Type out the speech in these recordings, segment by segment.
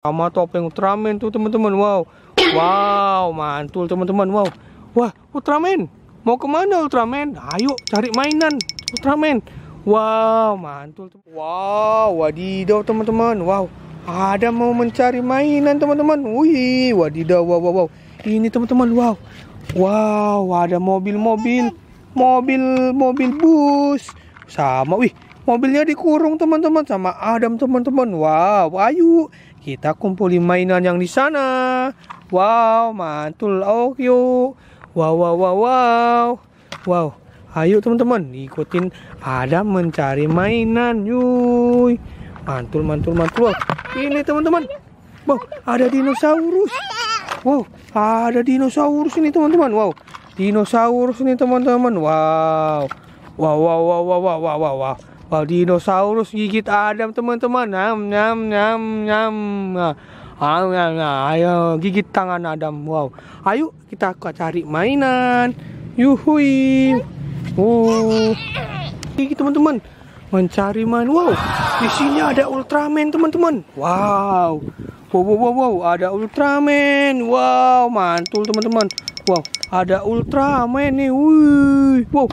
sama topeng Ultraman tuh teman-teman wow wow mantul teman-teman wow wah Ultraman mau kemana Ultraman nah, ayo cari mainan Ultraman wow mantul wow wadidaw teman-teman wow ada mau mencari mainan teman-teman wih wadidaw wow wow wow ini teman-teman wow wow ada mobil-mobil mobil-mobil bus sama wih mobilnya dikurung teman-teman sama Adam teman-teman wow ayo kita kumpulin mainan yang di sana wow mantul oke yuk. wow wow wow wow wow ayo teman-teman ikutin Adam mencari mainan yuy mantul mantul mantul wow. ini teman-teman wow ada dinosaurus wow ada dinosaurus ini teman-teman wow dinosaurus ini teman-teman wow wow wow wow wow wow wow wow Wah, dinosaurus gigit Adam, teman-teman. Nyam, nyam, nyam, nyam. nyam. ayo gigit tangan Adam. Wow. Ayo kita cari mainan. Yuhui. Oh. Gigit teman-teman. Mencari main. Wow. Di sini ada Ultraman, teman-teman. Wow. Wow, wow, wow, wow. Ada Ultraman. Wow, mantul, teman-teman. Wow, ada Ultraman nih. Wih. Wow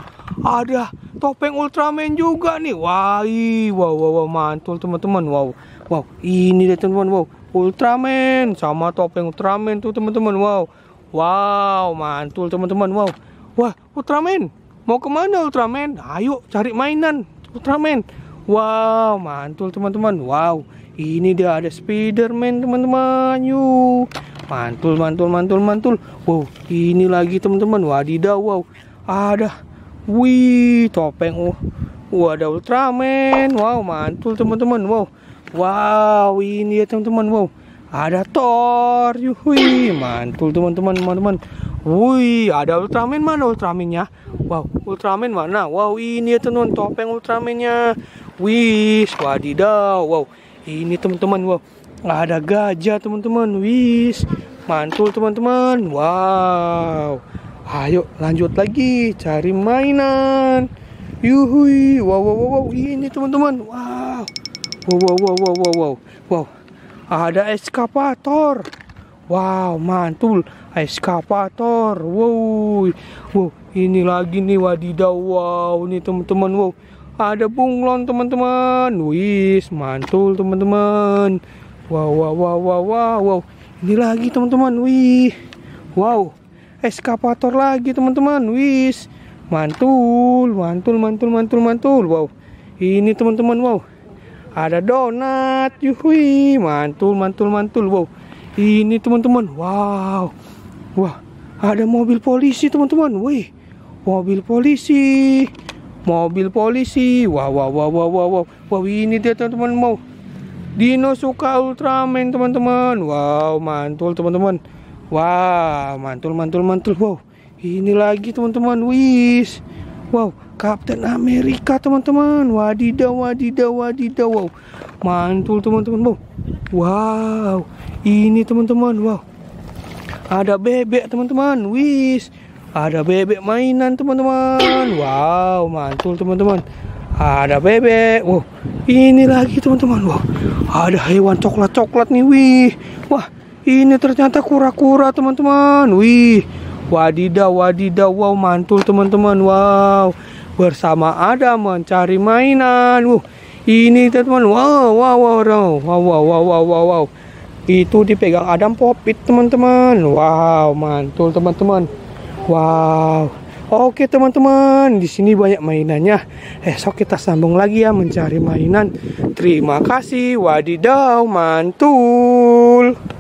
ada topeng Ultraman juga nih. Wah, wow, wow, wow, mantul teman-teman. Wow, wow, ini deh teman-teman. Wow, Ultraman sama topeng Ultraman tuh teman-teman. Wow, wow, mantul teman-teman. Wow, wah, Ultraman mau kemana Ultraman? Ayo cari mainan Ultraman. Wow, mantul teman-teman. Wow, ini dia ada Spiderman teman-teman. Yuk mantul mantul mantul mantul wow ini lagi teman-teman wadidaw wow ada Wih, topeng. Uh. Wah, uh, ada Ultraman. Wow, mantul teman-teman. Wow. Wow, ini ya teman-teman. Wow. Ada Thor. Yuhui, mantul teman-teman, teman-teman. Wih, ada Ultraman mana Ultramannya? Wow, Ultraman mana? Wow, ini ya teman-teman topeng Ultramannya. Wih, wadidaw. Wow, ini teman-teman. Wow, ada gajah teman-teman. Wih, mantul teman-teman. Wow. Ayo lanjut lagi cari mainan. Yuhui, wow wow wow, wow. Iya, ini teman-teman. Wow. Wow wow wow wow wow wow. Wow. Ada eskapator. Wow, mantul. Eskapator. Wow. Wow, ini lagi nih wadidaw. Wow, ini teman-teman. Wow. Ada bunglon teman-teman. Wis, mantul teman-teman. Wow wow wow wow wow. Ini lagi teman-teman. Wih. Wow eskavator lagi teman-teman wis mantul mantul mantul mantul mantul wow ini teman-teman wow ada donat yuhui mantul mantul mantul wow ini teman-teman wow wah ada mobil polisi teman-teman wih mobil polisi mobil polisi wow wow wow wow wow wow, wow ini dia teman-teman mau Dino suka Ultraman teman-teman wow mantul teman-teman Wah, wow, mantul mantul mantul. Wow, ini lagi teman-teman. Wis. Wow, Captain America teman-teman. Wadidaw, wadidaw, wadidaw. Wow. Mantul teman-teman. Wow. Wow. Ini teman-teman. Wow. Ada bebek teman-teman. Wis. Ada bebek mainan teman-teman. Wow, mantul teman-teman. Ada bebek. Wow. Ini lagi teman-teman. Wow. Ada hewan coklat-coklat nih. Wih. Wah ini ternyata kura-kura teman-teman. Wih, wadidaw, wadidaw, wow mantul teman-teman, wow. Bersama ada mencari mainan. Wuh, ini teman-teman, wow, wow, wow, wow, wow, wow, wow, wow, wow, wow. Itu dipegang Adam Popit teman-teman. Wow, mantul teman-teman. Wow. Oke teman-teman, di sini banyak mainannya. Esok kita sambung lagi ya mencari mainan. Terima kasih, wadidaw, mantul.